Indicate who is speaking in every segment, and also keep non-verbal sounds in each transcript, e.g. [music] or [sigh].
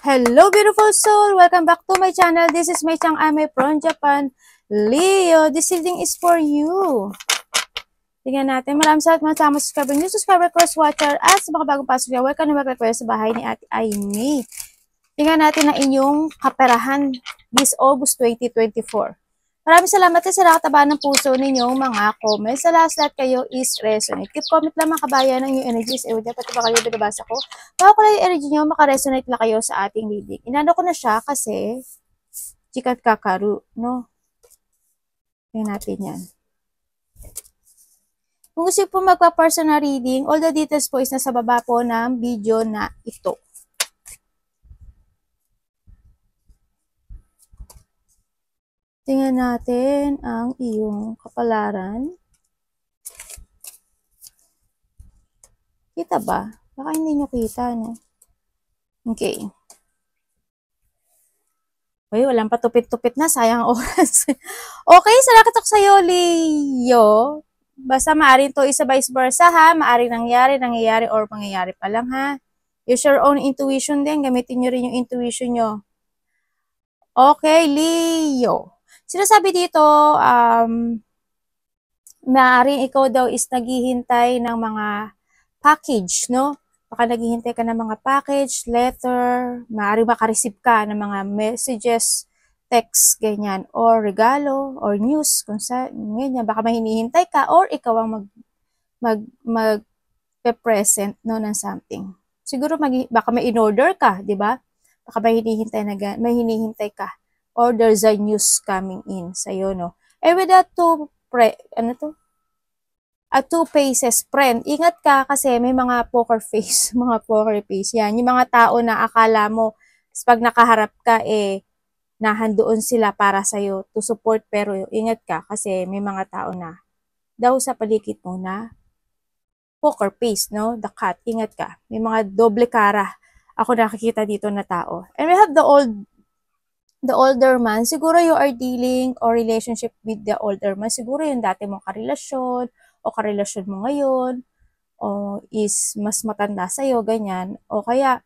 Speaker 1: Hello beautiful soul! Welcome back to my channel. This is Mei Chang Ame from Japan. Leo, this reading is for you. Tingnan natin. Maraming salamat mga sama subscriber, new subscriber, cross watcher, at sa mga bagong pasok niya, welcome na mag-request sa bahay ni Ate Aimee. Tingnan natin ang inyong kaperahan this August 2024. Maraming salamat din sa nakataba ng puso ninyong mga comments. Sa last lahat kayo is resonate. Keep comment lang mga kabayan ng inyong energies. Eh, pati ba kayo binabasa ko? Baka ko lang yung energy nyo, makaresonate na kayo sa ating reading. Inano ko na siya kasi chikat kakaru, no? Tingnan natin yan. Kung gusto po magpa-personal reading, all the details po is nasa baba po ng video na ito. Tingnan natin ang iyong kapalaran. Kita ba? Baka hindi nyo kita, no? Okay. Uy, walang patupit-tupit na. Sayang [laughs] oras. okay, salamat ako sa'yo, Leo. Basta maaaring to isa vice versa, ha? Maaaring nangyari, nangyayari, or mangyayari pa lang, ha? Use your own intuition din. Gamitin nyo rin yung intuition nyo. Okay, Leo. Sinasabi dito, um, maaaring ikaw daw is naghihintay ng mga package, no? Baka naghihintay ka ng mga package, letter, maaaring makareceive ka ng mga messages, text, ganyan, or regalo, or news, kung sa, ganyan, baka may hinihintay ka, or ikaw ang mag, mag, mag, present no, ng something. Siguro, mag, baka may in-order ka, di ba? Baka may hinihintay, na, may hinihintay ka or there's a news coming in sa'yo, no? Eh, with that two, pre, ano to? a two faces, friend, ingat ka kasi may mga poker face, [laughs] mga poker face. Yan, yung mga tao na akala mo, pag nakaharap ka, eh, nahandoon sila para sa iyo to support, pero ingat ka kasi may mga tao na daw sa paligid mo na poker face, no? The cut ingat ka. May mga doble cara ako nakikita dito na tao. And we have the old the older man, siguro you are dealing or relationship with the older man, siguro yung dati mong karelasyon o karelasyon mo ngayon o is mas matanda sa iyo ganyan. O kaya,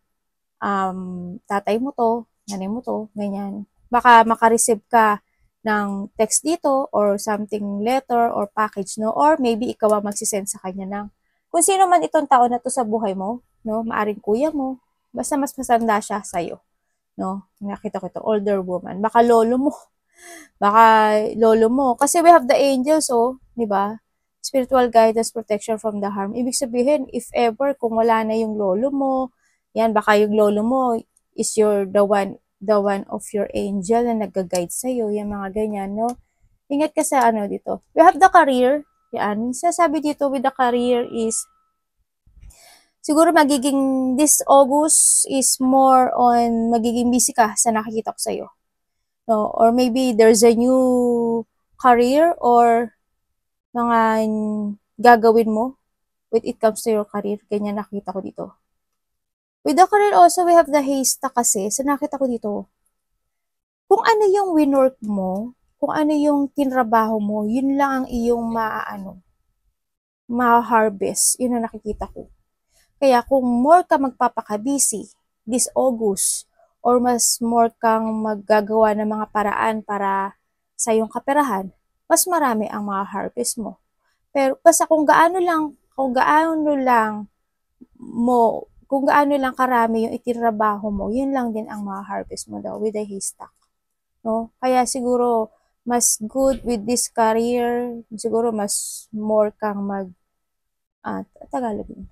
Speaker 1: um, tatay mo to, nanay mo to, ganyan. Baka makareceive ka ng text dito or something letter or package, no? Or maybe ikaw ang magsisend sa kanya ng kung sino man itong tao na to sa buhay mo, no? Maaring kuya mo, basta mas masanda siya sa'yo no? Nakita ko ito, older woman. Baka lolo mo. [laughs] Baka lolo mo. Kasi we have the angels, oh, di ba? Spiritual guidance, protection from the harm. Ibig sabihin, if ever, kung wala na yung lolo mo, yan, baka yung lolo mo is your, the one, the one of your angel na nag-guide sa'yo, yung mga ganyan, no? Ingat ka sa ano dito. We have the career. Yan. Sasabi dito with the career is siguro magiging this August is more on magiging busy ka sa nakikita ko sa'yo. No? Or maybe there's a new career or mga gagawin mo when it comes to your career. Ganyan nakita ko dito. With the career also, we have the haste kasi. So nakita ko dito, kung ano yung winwork mo, kung ano yung tinrabaho mo, yun lang ang iyong maaano, ma-harvest. Yun ang nakikita ko. Kaya kung more ka magpapakabisi this August or mas more kang maggagawa ng mga paraan para sa iyong kaperahan, mas marami ang mga harvest mo. Pero basta kung gaano lang, kung gaano lang mo, kung gaano lang karami yung itinrabaho mo, yun lang din ang mga harvest mo daw with a haystack. No? Kaya siguro, mas good with this career, siguro mas more kang mag, ah, Tagalog yun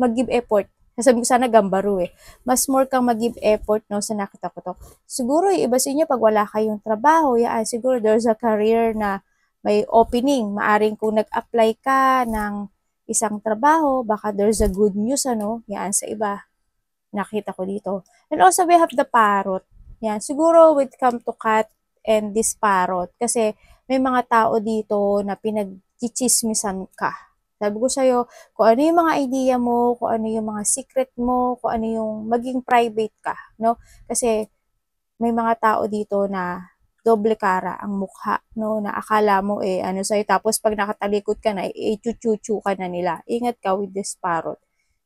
Speaker 1: mag-give effort. Nasabi ko sana gambaro eh. Mas more kang mag-give effort no, sa nakita ko to. Siguro iba sa inyo pag wala kayong trabaho, yan, siguro there's a career na may opening. Maaring kung nag-apply ka ng isang trabaho, baka there's a good news ano, yan sa iba. Nakita ko dito. And also we have the parrot. Yan, siguro with come to cut and this parrot. Kasi may mga tao dito na pinagchichismisan ka sabi ko sa'yo, kung ano yung mga idea mo, kung ano yung mga secret mo, kung ano yung maging private ka, no? Kasi may mga tao dito na doble kara ang mukha, no? Na akala mo eh ano sa'yo, tapos pag nakatalikod ka na, eh chuchuchu ka na nila. Ingat ka with this parrot,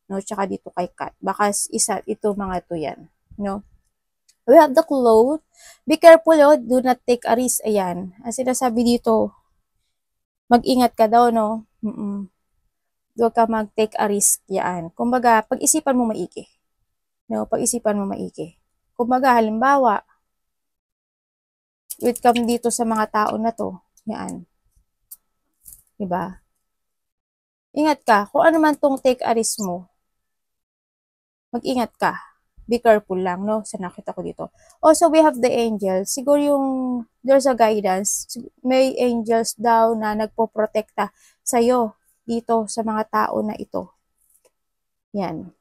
Speaker 1: no? Tsaka dito kay Kat. Baka isa, ito mga to yan, no? We have the clothes. Be careful, oh. do not take a risk. Ayan. Ang sinasabi dito, mag-ingat ka daw, no? Mm-mm Huwag ka mag-take a risk yan. Kumbaga, pag-isipan mo maigi. No, pag-isipan mo maigi. Kumbaga, halimbawa, it come dito sa mga tao na to. Yan. Diba? Ingat ka. Kung ano man tong take a risk mo, mag-ingat ka. Be careful lang, no? Sa nakita ko dito. Also, we have the angels. Siguro yung there's a guidance. May angels daw na nagpo-protekta sa'yo dito sa mga tao na ito. Yan.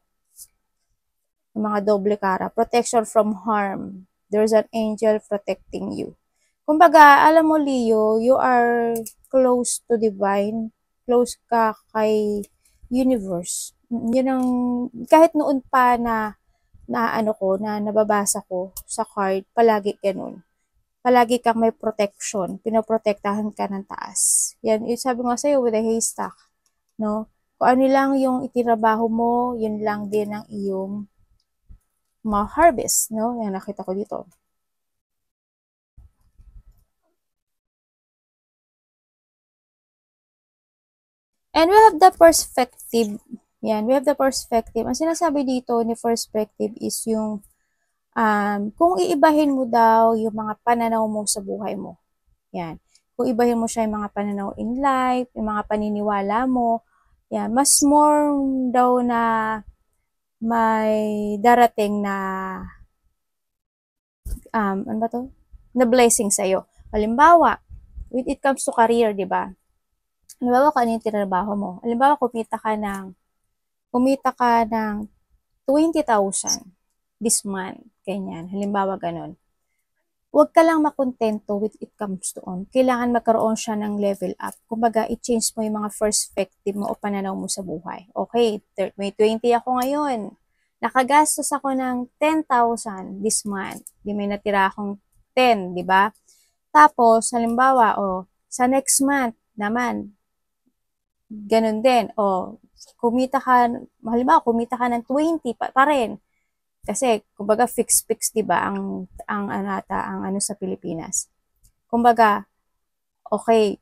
Speaker 1: mga doble kara. Protection from harm. There's an angel protecting you. Kumbaga, alam mo Leo, you are close to divine. Close ka kay universe. Yan ang, kahit noon pa na, na ano ko, na nababasa ko sa card, palagi ganun. Palagi kang may protection. Pinoprotektahan ka ng taas. Yan, yung sabi nga sa'yo, with a haystack No? Kung ano lang yung itirabaho mo, yun lang din ang iyong ma-harvest, no? Yan nakita ko dito. And we have the perspective. Yan, we have the perspective. Ang sinasabi dito ni perspective is yung um, kung iibahin mo daw yung mga pananaw mo sa buhay mo. Yan kung ibahin mo siya yung mga pananaw in life, yung mga paniniwala mo, yeah, mas more daw na may darating na um, ano ba to? Na blessing sa'yo. Halimbawa, when it comes to career, di ba? Halimbawa, kung ano yung tinatrabaho mo. Halimbawa, kumita ka ng, kumita ka ng 20,000 this month. Ganyan. Halimbawa, ganun. Huwag ka lang makontento with it comes to on. Kailangan magkaroon siya ng level up. Kumbaga, i-change mo yung mga perspective mo o pananaw mo sa buhay. Okay, may 20 ako ngayon. Nakagastos ako ng 10,000 this month. Di may natira akong 10, di ba? Tapos, halimbawa, o, oh, sa next month naman, ganun din. O, oh, kumita ka, halimbawa, kumita ka ng 20 pa, pa rin kasi kumbaga fix fix 'di ba ang ang anata ang ano sa Pilipinas. Kumbaga okay,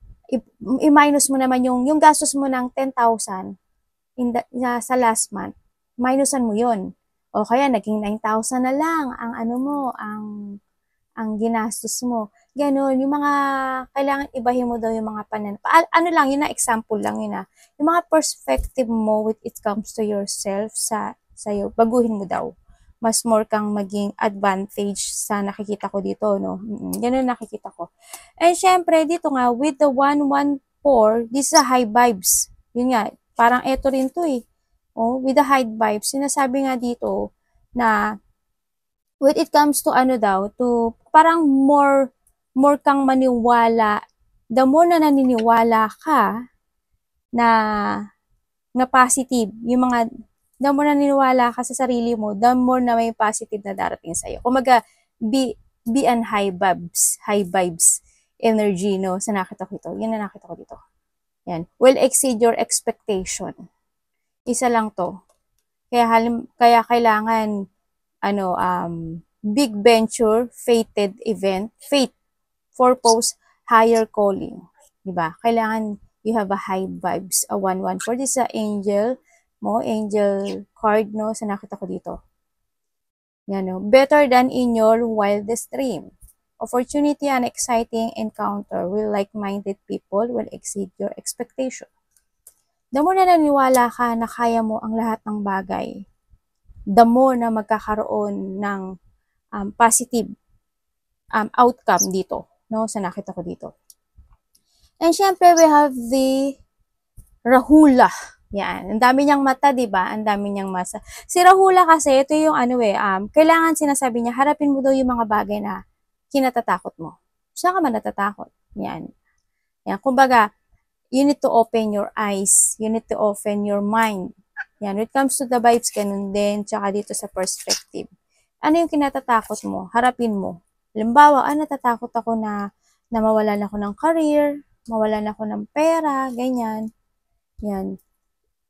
Speaker 1: i-minus mo naman yung yung gastos mo ng 10,000 in the, na, sa last month. Minusan mo 'yon. O kaya naging 9,000 na lang ang ano mo, ang ang ginastos mo. Ganun, yung mga kailangan ibahin mo daw yung mga panan. Pa, ano lang, yun na example lang yun na. Ah. Yung mga perspective mo with it comes to yourself sa sa'yo, baguhin mo daw mas more kang maging advantage sa nakikita ko dito, no? mm ganun nakikita ko. And syempre, dito nga, with the 114, this is a high vibes. Yun nga, parang eto rin to eh. Oh, with the high vibes, sinasabi nga dito na when it comes to ano daw, to parang more, more kang maniwala, the more na naniniwala ka na na positive, yung mga the more na niniwala ka sa sarili mo, the more na may positive na darating sa'yo. Kumaga, be, be an high vibes, high vibes energy, no? Sa nakita ko ito. Yan na nakita ko dito. Yan. Will exceed your expectation. Isa lang to. Kaya, halim, kaya kailangan, ano, um, big venture, fated event, fate, for post, higher calling. Diba? Kailangan you have a high vibes, a 1-1. For this, uh, angel, mo angel card, no, sa nakita ko dito. Yan, no? Better than in your wildest dream. Opportunity and exciting encounter with like-minded people will exceed your expectation. The more na naniwala ka na kaya mo ang lahat ng bagay, the more na magkakaroon ng um, positive um, outcome dito, no, sa nakita ko dito. And syempre, we have the Rahula. Yan. Ang dami niyang mata, 'di ba? Ang dami niyang masa. Si Rahula kasi ito yung ano eh, um, kailangan sinasabi niya harapin mo daw yung mga bagay na kinatatakot mo. Saan ka man natatakot? Yan. Yan. Kumbaga, you need to open your eyes. You need to open your mind. Yan. When it comes to the vibes, ganun din. Tsaka dito sa perspective. Ano yung kinatatakot mo? Harapin mo. Halimbawa, ah, natatakot ako na, na mawalan ako ng career, mawalan ako ng pera, ganyan. Yan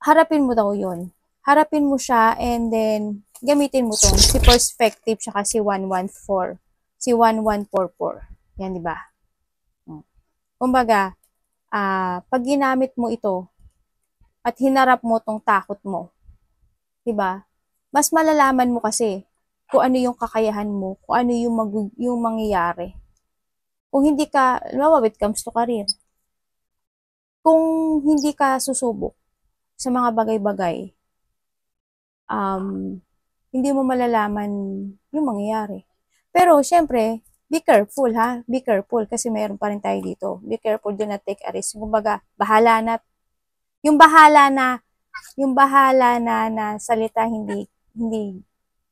Speaker 1: harapin mo daw yon Harapin mo siya and then gamitin mo tong si perspective siya kasi 114. Si 1144. Yan, di ba? Hmm. Kumbaga, uh, pag ginamit mo ito at hinarap mo tong takot mo, di ba? Mas malalaman mo kasi kung ano yung kakayahan mo, kung ano yung, mag yung mangyayari. Kung hindi ka, lawa, it comes to career. Kung hindi ka susubok, sa mga bagay-bagay, um, hindi mo malalaman yung mangyayari. Pero, syempre, be careful ha, be careful kasi mayroon pa rin tayo dito. Be careful, do not take a risk. Kumbaga, bahala na, yung bahala na, yung bahala na, na salita hindi, hindi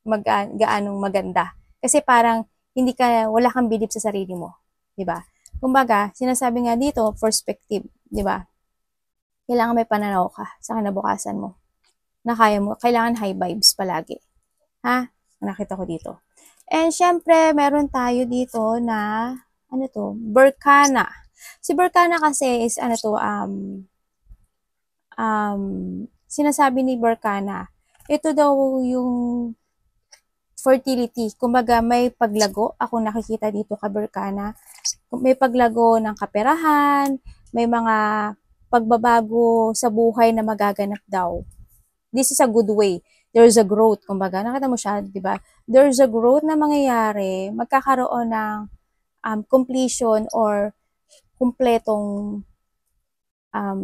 Speaker 1: mag, ah, gaanong maganda. Kasi parang, hindi ka, wala kang bilib sa sarili mo. ba diba? Kumbaga, sinasabi nga dito, perspective. ba diba? kailangan may pananaw ka sa kinabukasan mo. Na kaya mo, kailangan high vibes palagi. Ha? Nakita ko dito. And syempre, meron tayo dito na, ano to, Burkana. Si Burkana kasi is, ano to, um, um, sinasabi ni Burkana, ito daw yung fertility. Kumbaga, may paglago. Ako nakikita dito ka Burkana. May paglago ng kaperahan, may mga pagbabago sa buhay na magaganap daw. This is a good way. There's a growth, kumbaga. Nakita mo siya, di ba? There's a growth na mangyayari, magkakaroon ng um, completion or kumpletong um,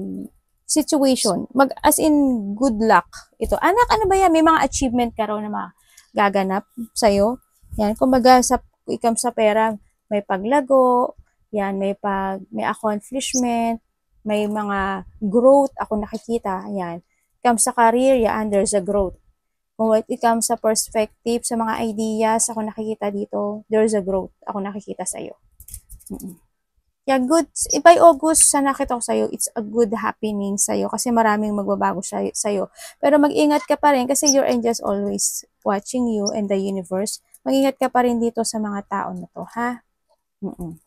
Speaker 1: situation. Mag, as in, good luck. Ito, anak, ano ba yan? May mga achievement ka raw na magaganap sa'yo. Yan, kumbaga, sa, ikam sa pera, may paglago, yan, may pag, may accomplishment, may mga growth ako nakikita, ayan. Comes sa career, yan, there's a growth. Kung it comes sa perspective, sa mga ideas, ako nakikita dito, there's a growth ako nakikita sa'yo. Mm -mm. Yeah, good. By August, sa nakita ko sa'yo, it's a good happening sa'yo kasi maraming magbabago sa'yo. Pero mag-ingat ka pa rin kasi your angels always watching you and the universe. Mag-ingat ka pa rin dito sa mga tao na to, ha? Mm-mm.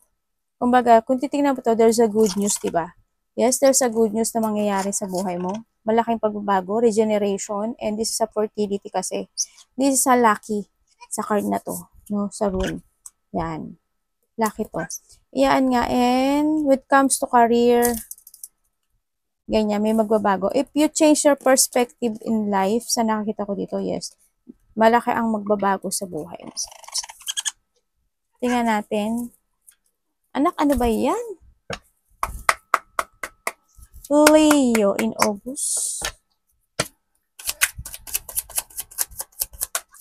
Speaker 1: Kumbaga, kung titingnan mo to, there's a good news, diba? Yes, there's a good news na mangyayari sa buhay mo. Malaking pagbabago, regeneration, and this is a fertility kasi. This is a lucky sa card na to, no, sa rune. Yan. Lucky to. Yan nga, and when comes to career, ganyan, may magbabago. If you change your perspective in life, sa nakakita ko dito, yes, malaki ang magbabago sa buhay mo. Tingnan natin. Anak, ano ba yan? Leo in August.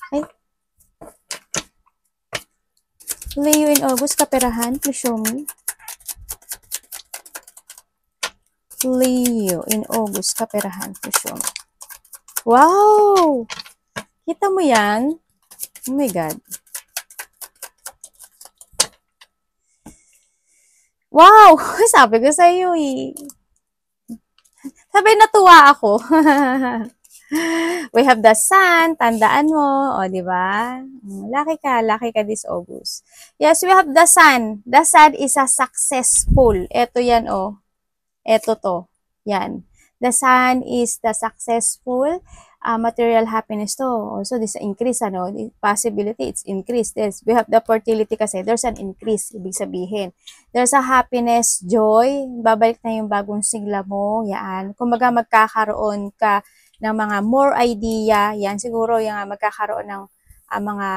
Speaker 1: Ay. Leo in August, kaperahan. Please show me. Leo in August, kaperahan. Please show me. Wow! Kita mo yan? Oh my God. Wow! [laughs] Sabi ko sa'yo eh. Sabay natuwa ako. [laughs] We have the sun, tandaan mo, o, di ba? Laki ka, laki ka this August. Yes, we have the sun. The sun is a successful. Ito yan, o. Ito to. Yan. The sun is the successful uh, material happiness to. Also, this increase, ano, the possibility, it's increased. There's, we have the fertility kasi, there's an increase, ibig sabihin. There's a happiness, joy, babalik na yung bagong sigla mo, yan. Kumbaga, magkakaroon ka ng mga more idea, yan, siguro yung uh, magkakaroon ng uh, mga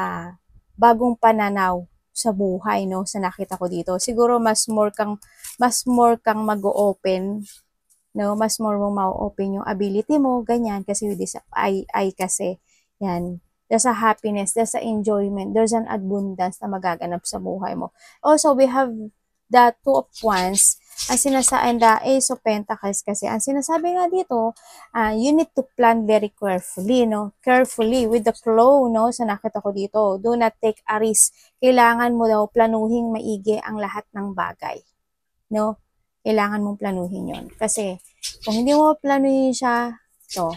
Speaker 1: bagong pananaw sa buhay, no, sa nakita ko dito. Siguro, mas more kang, mas more kang mag-open No, mas more mo ma-open yung ability mo, ganyan, kasi with this I, I kasi, yan, there's a happiness, there's a enjoyment, there's an abundance na magaganap sa buhay mo. Also, we have the two of wands, ang sinasabi, and the ace of pentacles kasi, ang sinasabi nga dito, uh, you need to plan very carefully, no? Carefully, with the flow, no? Sa nakita ko dito, do not take a risk. Kailangan mo daw planuhin maigi ang lahat ng bagay, no? kailangan mong planuhin yon Kasi, kung hindi mo planuhin siya, to,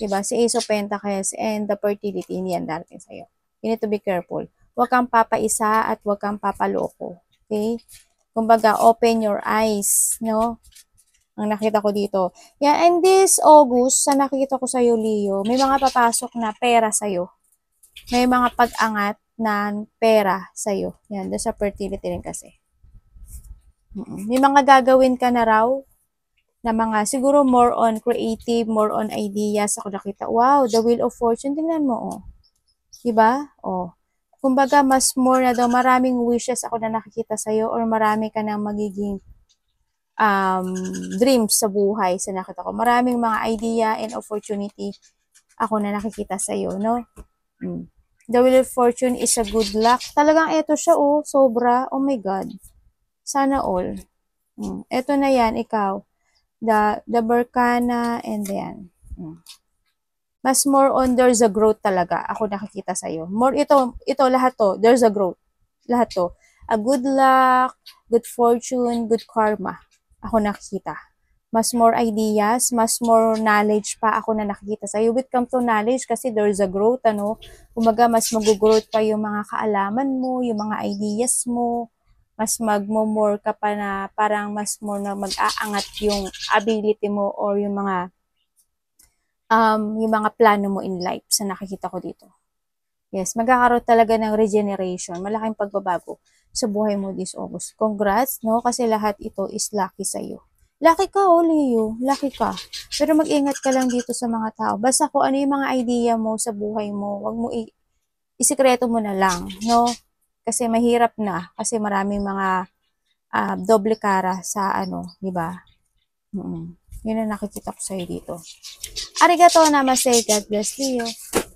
Speaker 1: diba, si Ace of Pentacles and the fertility, hindi yan darating sa'yo. You need to be careful. Huwag kang papaisa at huwag kang papaloko. Okay? Kumbaga, open your eyes, no? Ang nakita ko dito. Yeah, and this August, sa nakita ko sa'yo, Leo, may mga papasok na pera sa'yo. May mga pag-angat ng pera sa'yo. Yan, doon sa fertility rin kasi. May mga gagawin ka na raw na mga siguro more on creative, more on ideas ako nakita. Wow, the wheel of fortune, tingnan mo oh. 'Di ba? Oh. Kumbaga mas more na daw maraming wishes ako na nakikita sa iyo or marami ka nang magiging um, dreams sa buhay sa nakita ko. Maraming mga idea and opportunity ako na nakikita sa iyo, no? Mm. The wheel of fortune is a good luck. Talagang ito siya oh, sobra. Oh my god. Sana all. Mm. Ito na yan, ikaw. The, the Berkana and then. Mm. Mas more on there's a growth talaga. Ako nakikita sa'yo. More ito, ito lahat to. There's a growth. Lahat to. A good luck, good fortune, good karma. Ako nakikita. Mas more ideas, mas more knowledge pa ako na nakikita sa iyo. With come to knowledge kasi there's a growth, ano? Kumaga, mas mag-growth pa yung mga kaalaman mo, yung mga ideas mo, mas magmo-more ka pa na parang mas more na mag-aangat yung ability mo or yung mga um, yung mga plano mo in life sa nakikita ko dito. Yes, magkakaroon talaga ng regeneration, malaking pagbabago sa buhay mo this August. Congrats, no? Kasi lahat ito is lucky sa iyo. Lucky ka, oh, Leo. Lucky ka. Pero mag-ingat ka lang dito sa mga tao. Basta ko ano yung mga idea mo sa buhay mo, wag mo i- isikreto mo na lang, no? kasi mahirap na kasi maraming mga uh, doble kara sa ano, di ba? Mm -mm. Yun ang nakikita ko sa'yo dito. Arigato namase. God bless you.